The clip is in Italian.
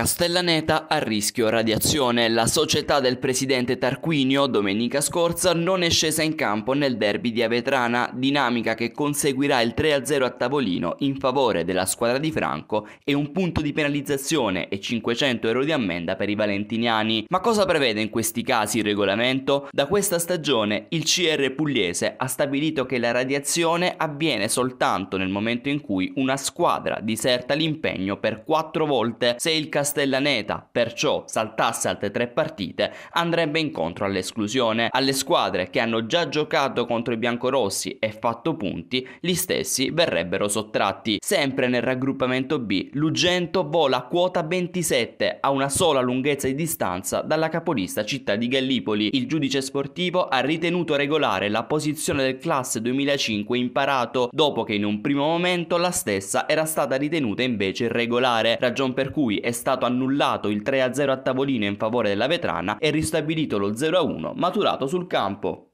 Castellaneta a rischio radiazione. La società del presidente Tarquinio domenica scorsa non è scesa in campo nel derby di Avetrana, dinamica che conseguirà il 3-0 a tavolino in favore della squadra di Franco e un punto di penalizzazione e 500 euro di ammenda per i valentiniani. Ma cosa prevede in questi casi il regolamento? Da questa stagione il CR pugliese ha stabilito che la radiazione avviene soltanto nel momento in cui una squadra diserta l'impegno per 4 volte se il Castellaneta Castellaneta, perciò saltasse altre tre partite, andrebbe incontro all'esclusione. Alle squadre che hanno già giocato contro i biancorossi e fatto punti, gli stessi verrebbero sottratti. Sempre nel raggruppamento B, Lugento vola a quota 27 a una sola lunghezza di distanza dalla capolista città di Gallipoli. Il giudice sportivo ha ritenuto regolare la posizione del classe 2005 imparato, dopo che in un primo momento la stessa era stata ritenuta invece irregolare, ragion per cui è stato stato annullato il 3-0 a tavolino in favore della Vetrana e ristabilito lo 0-1 maturato sul campo.